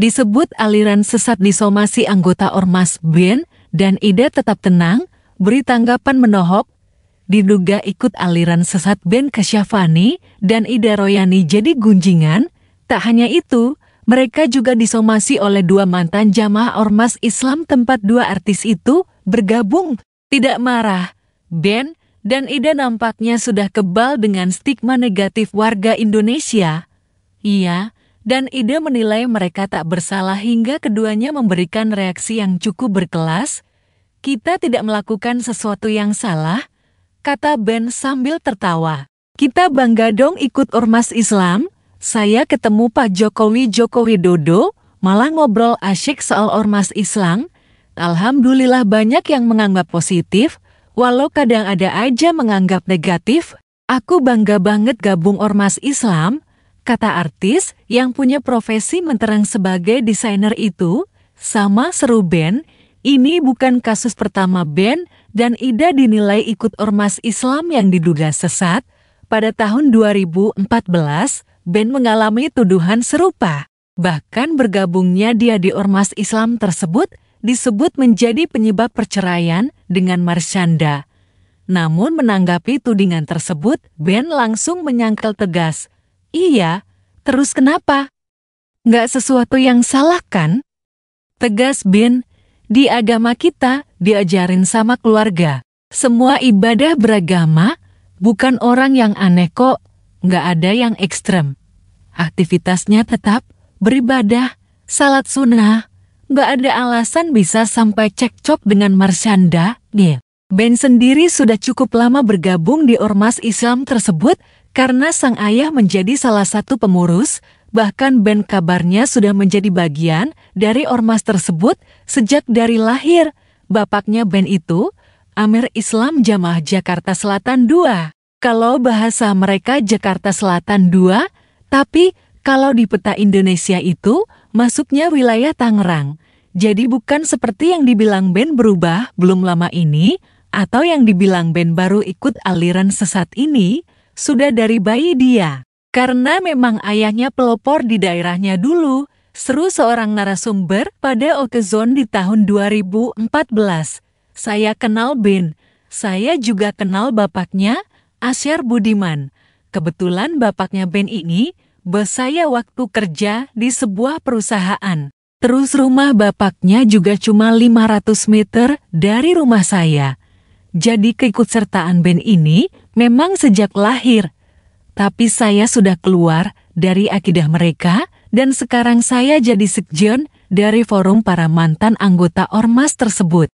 disebut aliran sesat disomasi anggota Ormas Ben dan Ida tetap tenang, beri tanggapan menohok, diduga ikut aliran sesat Ben Syafani dan Ida Royani jadi gunjingan, tak hanya itu, mereka juga disomasi oleh dua mantan jamaah Ormas Islam tempat dua artis itu bergabung. Tidak marah, Ben dan Ida nampaknya sudah kebal dengan stigma negatif warga Indonesia. Iya, dan Ida menilai mereka tak bersalah hingga keduanya memberikan reaksi yang cukup berkelas. Kita tidak melakukan sesuatu yang salah, kata Ben sambil tertawa. Kita bangga dong ikut Ormas Islam, saya ketemu Pak Jokowi Joko Widodo, malah ngobrol asyik soal Ormas Islam. Alhamdulillah banyak yang menganggap positif, walau kadang ada aja menganggap negatif. Aku bangga banget gabung Ormas Islam, kata artis yang punya profesi menterang sebagai desainer itu, sama seru Ben, ini bukan kasus pertama Ben dan Ida dinilai ikut ormas Islam yang diduga sesat. Pada tahun 2014, Ben mengalami tuduhan serupa. Bahkan bergabungnya dia di ormas Islam tersebut disebut menjadi penyebab perceraian dengan Marsyanda. Namun menanggapi tudingan tersebut, Ben langsung menyangkal tegas, Iya, terus kenapa? Nggak sesuatu yang salah kan? Tegas Bin, di agama kita diajarin sama keluarga. Semua ibadah beragama, bukan orang yang aneh kok, nggak ada yang ekstrem. Aktivitasnya tetap beribadah, salat sunnah, nggak ada alasan bisa sampai cekcok dengan Marsyanda, nih. Ben sendiri sudah cukup lama bergabung di ormas Islam tersebut karena sang ayah menjadi salah satu pengurus, bahkan Ben kabarnya sudah menjadi bagian dari ormas tersebut sejak dari lahir. Bapaknya Ben itu, Amir Islam Jamaah Jakarta Selatan II. Kalau bahasa mereka Jakarta Selatan II, tapi kalau di peta Indonesia itu masuknya wilayah Tangerang. Jadi bukan seperti yang dibilang Ben berubah belum lama ini, atau yang dibilang Ben baru ikut aliran sesat ini, sudah dari bayi dia. Karena memang ayahnya pelopor di daerahnya dulu, seru seorang narasumber pada Okezon di tahun 2014. Saya kenal Ben, saya juga kenal bapaknya, Asyar Budiman. Kebetulan bapaknya Ben ini, bos saya waktu kerja di sebuah perusahaan. Terus rumah bapaknya juga cuma 500 meter dari rumah saya. Jadi keikutsertaan band ini memang sejak lahir. Tapi saya sudah keluar dari akidah mereka dan sekarang saya jadi sekjen dari forum para mantan anggota ormas tersebut.